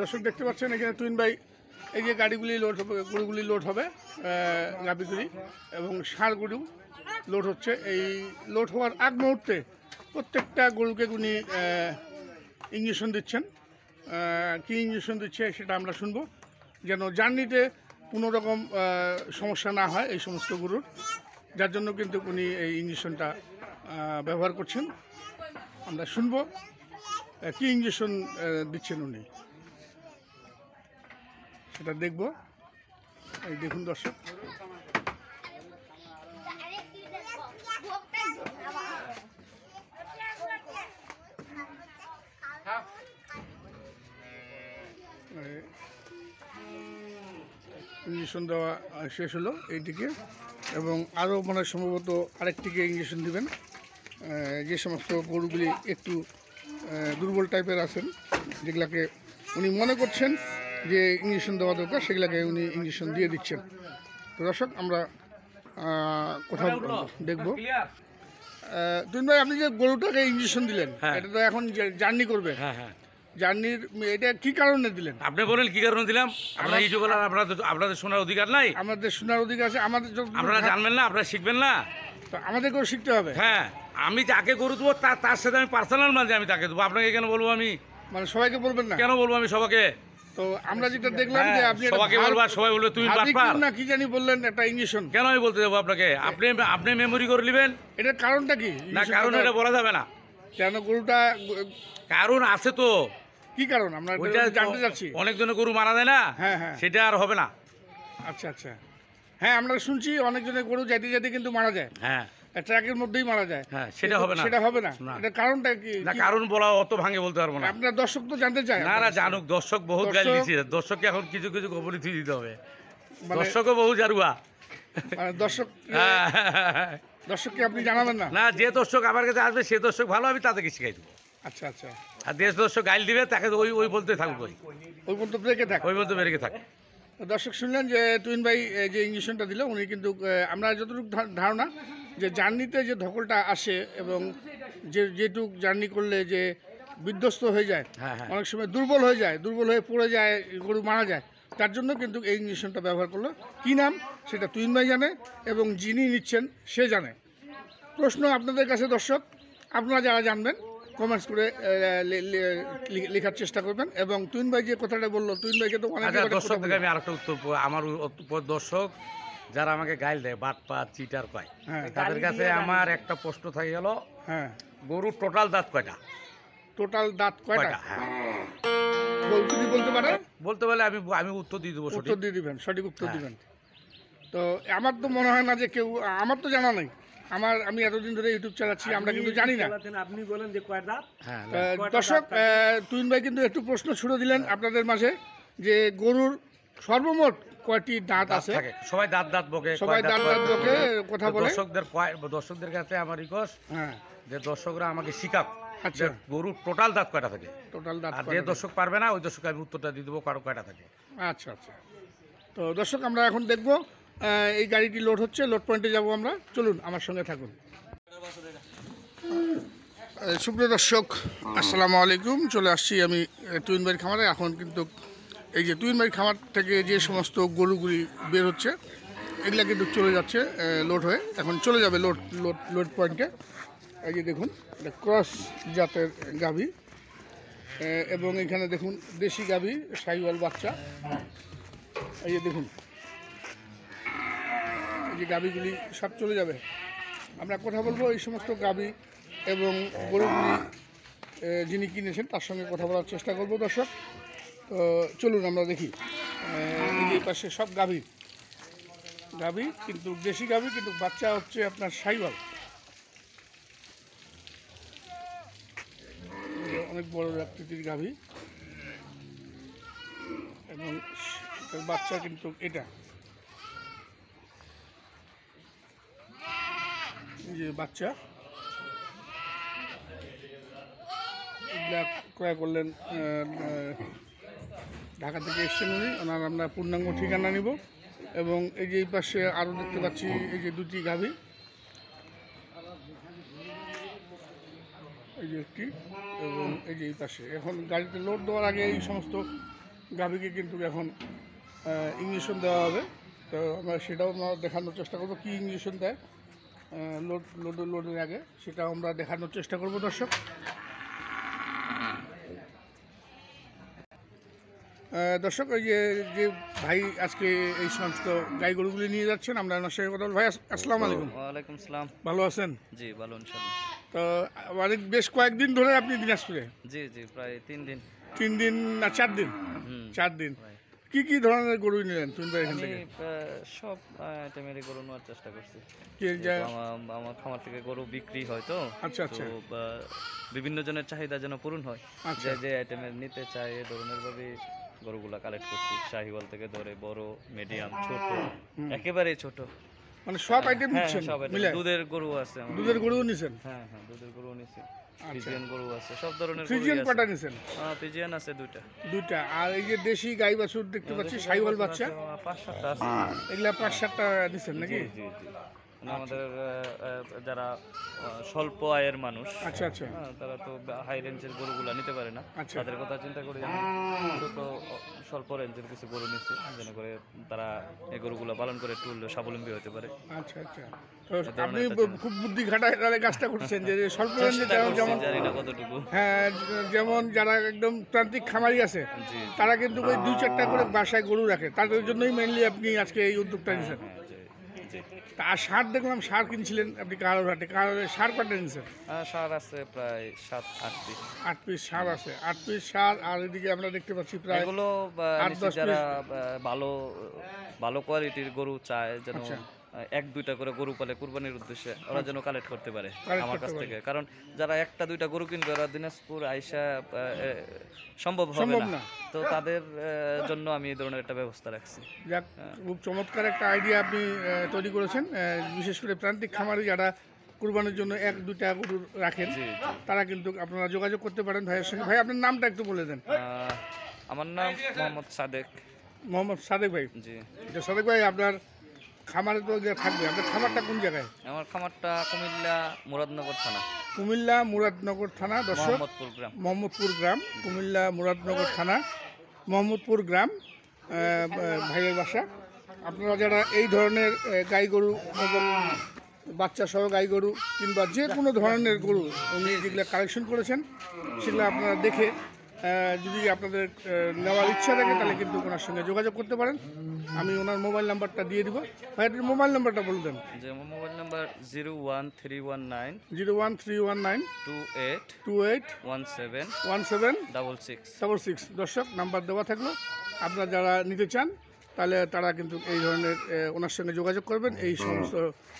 দর্শক দেখতে পাচ্ছেন এখানে টুইন বাই এই যে গাড়িগুলি লোড হবে গরুগুলি লোড হবে গাভিগুলি এবং ষাঁড় গরু লোড হচ্ছে এই লোড হওয়ার আগ মুহূর্তে প্রত্যেকটা গরুকে উনি ইঞ্জেকশন দিচ্ছেন কী ইঞ্জেকশন দিচ্ছে সেটা আমরা শুনবো যেন জার্নিতে কোনো রকম সমস্যা না হয় এই সমস্ত গরুর যার জন্য কিন্তু উনি এই ইঞ্জেকশনটা ব্যবহার করছেন আমরা শুনবো কী ইঞ্জেকশন দিচ্ছেন উনি সেটা দেখব এই দেখুন দর্শক ইঞ্জেকশন দেওয়া শেষ হলো এইটিকে এবং আরও মানে সম্ভবত আরেকটিকে ইঞ্জেকশন দেবেন যে সমস্ত গরুগুলি একটু দুর্বল টাইপের আছেন যেগুলাকে উনি মনে করছেন যে ইঞ্জেকশন দেওয়া দরকার সেগুলোকে উনি ইঞ্জেকশন দিয়ে দিচ্ছেন তো দর্শক আমরা কথা দেখবো তুমি ভাই আপনি যে গরুটাকে ইঞ্জেকশন দিলেন হ্যাঁ। এটা তো এখন জার্নি করবে হ্যাঁ হ্যাঁ জার্নির এটা কি কারণে দিলেন আপনি বলেন কি কারণে দিলাম আমরা এই যুগল আপনাদের আপনাদের শোনার অধিকার নাই আমাদের শোনার অধিকার আছে আমাদের আপনারা জানবেন না আপনারা শিখবেন না তো আমাদেরকেও শিখতে হবে হ্যাঁ আমি যাকে গরু দেবো তার তার সাথে আমি পার্সোনাল মাঝে আমি তাকে দেবো আপনাকে কেন বলবো আমি মানে সবাইকে বলবেন না কেন বলবো আমি সবাইকে তো আমরা যেটা দেখলাম যে হ্যাঁ, আপনি বলবা সবাই বলবে তুমি না কি জানি বললেন একটা কেন আমি বলতে আপনাকে আপনি আপনি করে নেবেন কারণটা কি না কারণ এটা বলা যাবে না কেন গরুটা কারণ আছে তো কি কারণ আমরা জানতে চাচ্ছি অনেকজনে গরু মারা যায় না হ্যাঁ, হ্যাঁ। সেটা আর হবে না আচ্ছা আচ্ছা হ্যাঁ আমরা শুনছি জনের গরু যেতে যেতে কিন্তু মারা যায় হ্যাঁ ট্রাকের মধ্যেই মারা যায় হ্যাঁ সেটা হবে না সেটা হবে না কারণটা কি না কারণ বলা অত ভাঙে বলতে পারবো না আপনার দর্শক তো জানতে চায় না না জানুক দর্শক বহুত গাল দিচ্ছে দর্শককে এখন কিছু কিছু খবর দিতে হবে মানে- দর্শকও বহু জারুয়া মানে দর্শক হ্যাঁ। দর্শককে আপনি জানাবেন না না যে দর্শক আমার কাছে আসবে সে দর্শক ভালো আমি তাদেরকে শিখাই দেবো আচ্ছা আচ্ছা আর দেশ দর্শক গাইল দিবে তাকে ওই ওই বলতে থাকবো ওই ওই বলতে রেখে থাক ওই বলতে রেখে থাক দর্শক শুনলেন যে টুইন ভাই যে ইঞ্জেকশনটা দিল উনি কিন্তু আমরা যতটুকু ধারণা যে জার্নিতে যে ধকলটা আসে এবং যে যেটুক জার্নি করলে যে বিধ্বস্ত হয়ে যায় হ্যাঁ, হ্যাঁ। অনেক সময় দুর্বল হয়ে যায় দুর্বল হয়ে পড়ে যায় গরু মারা যায় তার জন্য কিন্তু এই ইঞ্জেকশনটা ব্যবহার করলো কি নাম সেটা তুইনবাই জানে এবং যিনি নিচ্ছেন সে জানে প্রশ্ন আপনাদের কাছে দর্শক আপনারা যারা জানবেন কমেন্টস করে লেখার চেষ্টা করবেন এবং তুইন ভাই যে কথাটা বললো তুইন ভাইকে তো অনেক আচ্ছা, দর্শক আমি আরেকটা উত্তর আমার দর্শক যারা আমাকে গাইল দেয় বাট পা চিটার পায় হ্যাঁ। তাদের কাছে আমার একটা প্রশ্ন থাকে গেল হ্যাঁ। গরুর টোটাল দাঁত কয়টা টোটাল দাঁত কয়টা হ্যাঁ। বলতে পারেন বলতে পারলে আমি আমি উত্তর দিয়ে দেবো উত্তর দিয়ে দিবেন সঠিক উত্তর দিবেন তো আমার তো মনে হয় না যে কেউ আমার তো জানা নাই আমার আমি এতদিন ধরে ইউটিউব চালাচ্ছি আমরা কিন্তু জানি না আপনি বলেন যে কয় দাঁত দর্শক তুইন ভাই কিন্তু একটু প্রশ্ন ছুড়ে দিলেন আপনাদের মাঝে যে গরুর সর্বমোট কয়টি দাঁত আছে সবাই দাঁত দাঁত বকে সবাই দাঁত দাঁত বকে কথা বলে দর্শকদের দর্শকদের কাছে আমার রিকোয়েস্ট হ্যাঁ। যে দর্শকরা আমাকে শিখাক আচ্ছা গরুর টোটাল দাঁত কয়টা থাকে টোটাল দাঁত আর যে দর্শক পারবে না ওই দর্শক আমি উত্তরটা দিয়ে দেবো কারো কয়টা থাকে আচ্ছা আচ্ছা তো দর্শক আমরা এখন দেখব এই গাড়িটি লোড হচ্ছে লোড পয়েন্টে যাব আমরা চলুন আমার সঙ্গে থাকুন সুপ্রিয় দর্শক আসসালামু আলাইকুম চলে আসছি আমি টুইন বাড়ির খামারে এখন কিন্তু এই যে তুইন খামার থেকে যে সমস্ত গরুগুলি বের হচ্ছে এগুলা কিন্তু চলে যাচ্ছে লোড হয়ে এখন চলে যাবে লোড লোড লোড পয়েন্টে এই যে দেখুন এটা ক্রস জাতের গাভী এবং এখানে দেখুন দেশি গাভী সাইওয়াল বাচ্চা এই যে দেখুন এই যে গাভীগুলি সব চলে যাবে আমরা কথা বলবো এই সমস্ত গাভী এবং গরুগুলি যিনি কিনেছেন তার সঙ্গে কথা বলার চেষ্টা করবো দর্শক তো চলুন আমরা দেখি এই পাশে সব গাভী গাভী কিন্তু দেশি গাভী কিন্তু বাচ্চা হচ্ছে আপনার সাইবাল অনেক বড় আকৃতির গাভী এবং বাচ্চা কিন্তু এটা যে বাচ্চা ক্রয় করলেন ঢাকা থেকে এসছেন উনি ওনার আমরা পূর্ণাঙ্গ ঠিকানা নিব এবং এই যে এই পাশে আরও দেখতে পাচ্ছি এই যে দুটি গাভী এই যে একটি এবং এই যে এই পাশে এখন গাড়িতে লোড দেওয়ার আগে এই সমস্ত গাভীকে কিন্তু এখন ইঞ্জেকশন দেওয়া হবে তো আমরা সেটাও আমরা দেখানোর চেষ্টা করবো কী ইঞ্জেকশন দেয় লোড লোড লোডের আগে সেটাও আমরা দেখানোর চেষ্টা করবো দর্শক দর্শক ওই যে যে ভাই আজকে এই সমস্ত গাই গরুগুলি নিয়ে যাচ্ছেন আমরা ওনার সাথে কথা ভাই আসসালামু আলাইকুম ওয়ালাইকুম সালাম ভালো আছেন জি ভালো ইনশাআল্লাহ তো অনেক বেশ কয়েকদিন ধরে আপনি দিনাজপুরে জি জি প্রায় তিন দিন তিন দিন না চার দিন চার দিন কি কি ধরনের গরু নিলেন তুমি ভাই এখান থেকে সব আইটেমের গরু নেওয়ার চেষ্টা করছি আমার খামার থেকে গরু বিক্রি হয় তো আচ্ছা আচ্ছা বিভিন্ন জনের চাহিদা যেন পূরণ হয় আচ্ছা। যে যে আইটেমের নিতে চায় এ ধরনের ভাবে গরুগুলো কালেক্ট করছি শাহিওয়াল থেকে ধরে বড় মিডিয়াম ছোট একেবারে ছোট মানে সব আইটেম হ্যাঁ, নিচ্ছেন হ্যাঁ, দুধের গরু আছে আমাদের দুধের গরু নিছেন হ্যাঁ হ্যাঁ দুধের গরু নিছি ফ্রিজিয়ান আচ্ছা। গরু আছে সব ধরনের গরু ফ্রিজিয়ান কটা নিছেন হ্যাঁ ফ্রিজিয়ান আছে দুইটা দুইটা আর এই যে দেশি গাই বাছুর দেখতে পাচ্ছি শাহিওয়াল বাচ্চা পাঁচ সাতটা আছে এগুলা পাঁচ সাতটা নিছেন নাকি জি জি আচ্ছা। আমাদের যারা স্বল্প আয়ের মানুষ আচ্ছা আচ্ছা হ্যাঁ, তারা তো হাই রেঞ্জের গরুগুলা নিতে পারে না আচ্ছা। তাদের কথা চিন্তা করে আমি স্বল্প রেঞ্জের কিছু গরু নিচ্ছে যেন করে তারা এই গরুগুলো পালন করে একটু স্বাবলম্বী হতে পারে আচ্ছা আচ্ছা আপনি খুব বুদ্ধি খাটায় তাহলে কাজটা করছেন যে স্বল্প রেঞ্জে যেমন কতটুকু হ্যাঁ যেমন যারা একদম প্রান্তিক খামারি আছে তারা কিন্তু ওই দুই চারটা করে বাসায় গরু রাখে তাদের জন্যই মেনলি আপনি আজকে এই উদ্যোগটা হ্যাঁ, নিয়েছেন হ্যাঁ। সার দেখলাম সার কিনছিলেন আপনি কারোর হাটে কারোর সার হ্যাঁ, সার আছে প্রায় সাত আট পিস আট পিস সার আছে আট পিস সার আর এদিকে আমরা দেখতে পাচ্ছি প্রায় ভালো ভালো কোয়ালিটির গরু চায় যেন আচ্ছা। এক দুইটা করে গরু পালে কোরবানির উদ্দেশ্যে ওরা যেন কালেক্ট করতে পারে আমার কাছ থেকে কারণ যারা একটা দুইটা গরু কিনবে ওরা দিনাজপুর আইসা সম্ভব হবে না তো তাদের জন্য আমি এই ধরনের একটা ব্যবস্থা রাখছি যাক হ্যাঁ। খুব চমৎকার একটা আইডিয়া আপনি তৈরি করেছেন বিশেষ করে প্রান্তিক খামারে যারা কুরবানির জন্য এক দুইটা গরু রাখেন তারা কিন্তু আপনারা যোগাযোগ করতে পারেন ভাইয়ের সঙ্গে ভাই আপনার নামটা একটু বলে দেন আমার নাম মোহাম্মদ সাদেক মোহাম্মদ সাদেক ভাই জি সাদেক ভাই আপনার খামারে তো থাকবে আপনার খামারটা কোন জায়গায় আমার খামারটা কুমিল্লা মুরাদনগর থানা কুমিল্লা মুরাদনগর থানা দর্শক মোহাম্মদপুর গ্রাম মোহাম্মদপুর গ্রাম কুমিল্লা মুরাদনগর থানা মোহাম্মদপুর গ্রাম ভাইয়ের বাসা আপনারা যারা এই ধরনের গাই গরু এবং বাচ্চা সহ গাই গরু কিংবা যে কোনো ধরনের গরু উনি যেগুলো কালেকশন করেছেন সেগুলো আপনারা দেখে যদি আপনাদের নেওয়ার ইচ্ছা থাকে তাহলে কিন্তু ওনার সঙ্গে যোগাযোগ করতে পারেন আমি ওনার মোবাইল নাম্বারটা দিয়ে দিব ভাইয়াটির মোবাইল নাম্বারটা বলে দেন যে mobile number zero one three one nine zero one three one nine two eight two eight one seven one seven double six double six দর্শক নাম্বার দেওয়া থাকলো আপনারা যারা নিতে চান তাহলে তারা কিন্তু এই ধরনের ওনার সঙ্গে যোগাযোগ করবেন এই সমস্ত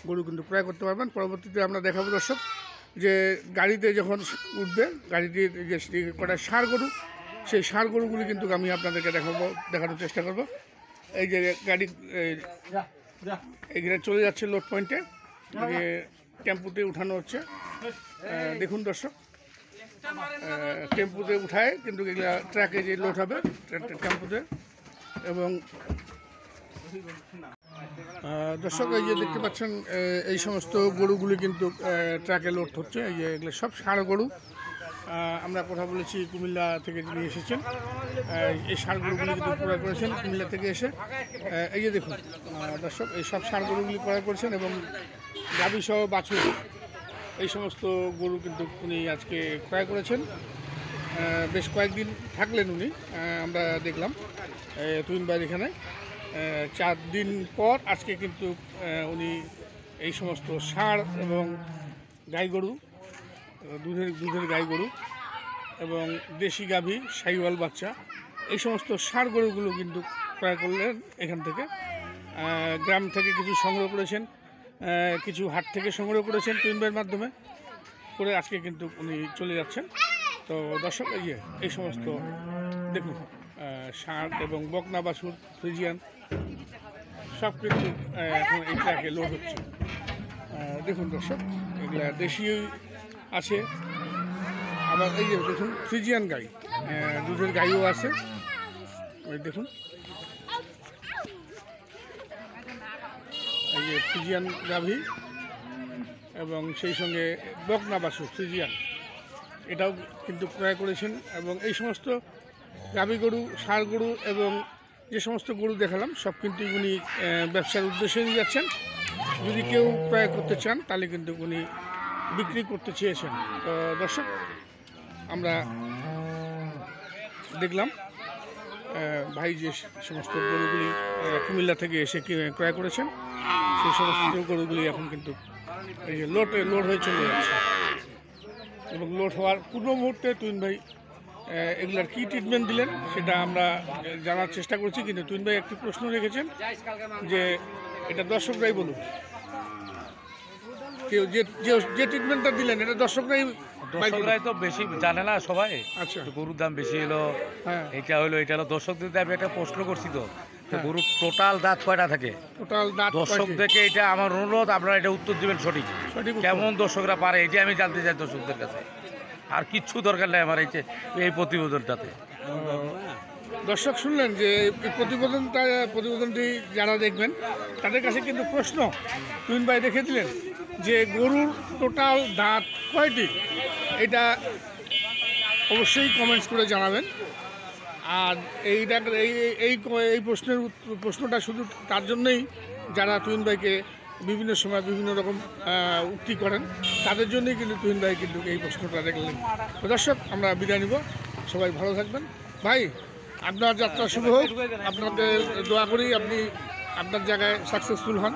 গরু কিন্তু ক্রয় করতে পারবেন পরবর্তীতে আমরা দেখাবো দর্শক যে গাড়িতে যখন উঠবে গাড়িতে যে কটা সার গরু সেই সার গরুগুলি কিন্তু আমি আপনাদেরকে দেখাবো দেখানোর চেষ্টা করব এই যে গাড়ি এইখানে চলে যাচ্ছে লোড পয়েন্টে যে টেম্পুতে উঠানো হচ্ছে দেখুন দর্শক টেম্পুতে উঠায় কিন্তু এগুলা ট্র্যাকে যে লোড হবে টেম্পুতে এবং দর্শক এই যে দেখতে পাচ্ছেন এই সমস্ত গরুগুলি কিন্তু ট্রাকে লোড হচ্ছে এই যে এগুলো সব সার গরু আমরা কথা বলেছি কুমিল্লা থেকে যিনি এসেছেন এই ষাঁড় গরুগুলি কিন্তু ক্রয় করেছেন কুমিল্লা থেকে এসে এই যে দেখুন দর্শক এই সব ষাঁড় গরুগুলি ক্রয় করেছেন এবং সহ বাছুর এই সমস্ত গরু কিন্তু উনি আজকে ক্রয় করেছেন বেশ কয়েকদিন থাকলেন উনি আমরা দেখলাম তুইন বাইর এখানে চার দিন পর আজকে কিন্তু উনি এই সমস্ত ষাঁড় এবং গাই গরু দুধের দুধের গাই গরু এবং দেশি গাভী সাইওয়াল বাচ্চা এই সমস্ত ষাঁড় গরুগুলো কিন্তু ক্রয় করলেন এখান থেকে গ্রাম থেকে কিছু সংগ্রহ করেছেন কিছু হাট থেকে সংগ্রহ করেছেন টুইনবের মাধ্যমে করে আজকে কিন্তু উনি চলে যাচ্ছেন তো দর্শক এই সমস্ত দেখুন ষাঁড় এবং বকনা বাসুর ফ্রিজিয়ান সব কিছু এখন এই ট্রাকে লোড হচ্ছে দেখুন দর্শক এগুলা দেশীয় আছে আবার এই যে দেখুন ফ্রিজিয়ান গাই দুধের গাইও আছে ওই দেখুন এই যে ফ্রিজিয়ান গাভি এবং সেই সঙ্গে বকনা বাসু ফ্রিজিয়ান এটাও কিন্তু ক্রয় করেছেন এবং এই সমস্ত গাবি গরু ষাঁড় গরু এবং যে সমস্ত গরু দেখালাম সব কিন্তু উনি ব্যবসার উদ্দেশ্যে নিয়ে যাচ্ছেন যদি কেউ ক্রয় করতে চান তাহলে কিন্তু উনি বিক্রি করতে চেয়েছেন তো দর্শক আমরা দেখলাম ভাই যে সমস্ত গরুগুলি কুমিল্লা থেকে এসে ক্রয় করেছেন সেই সমস্ত গরুগুলি এখন কিন্তু এই যে লোড লোড হয়ে চলে যাচ্ছে এবং লোড হওয়ার পূর্ব মুহূর্তে তুই ভাই এগুলার কি ট্রিটমেন্ট দিলেন সেটা আমরা জানার চেষ্টা করছি কিন্তু তুইন ভাই একটি প্রশ্ন রেখেছেন যে এটা দর্শকরাই বলুন কেউ যে যে ট্রিটমেন্টটা দিলেন এটা দর্শকরাই দর্শকরাই তো বেশি জানে না সবাই আচ্ছা গরুর দাম বেশি এলো হ্যাঁ। এটা হলো এটা হলো দর্শকদের আমি একটা প্রশ্ন করছি তো হ্যাঁ। গরুর টোটাল দাঁত কয়টা থাকে টোটাল দাঁত দর্শকদেরকে এটা আমার অনুরোধ আপনারা এটা উত্তর দিবেন সঠিক সঠিক কেমন দর্শকরা পারে এটা আমি জানতে চাই দর্শকদের কাছে আর কিচ্ছু দরকার নেই আমার এই প্রতিবেদনটাতে দর্শক শুনলেন যে প্রতিবেদনটা প্রতিবেদনটি যারা দেখবেন তাদের কাছে কিন্তু প্রশ্ন তুমিন ভাই দেখেছিলেন দিলেন যে গরুর টোটাল দাঁত কয়টি এটা অবশ্যই কমেন্টস করে জানাবেন আর এইটা এই এই প্রশ্নের প্রশ্নটা শুধু তার জন্যই যারা তুমিন ভাইকে বিভিন্ন সময় বিভিন্ন রকম উক্তি করেন তাদের জন্যই কিন্তু তুহিন ভাই কিন্তু এই প্রশ্নটা দেখলেন তো দর্শক আমরা বিদায় নিব সবাই ভালো থাকবেন ভাই আপনার যাত্রা শুভ হোক আপনাকে দোয়া করি আপনি আপনার জায়গায় সাকসেসফুল হন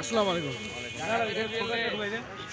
আসসালামু আলাইকুম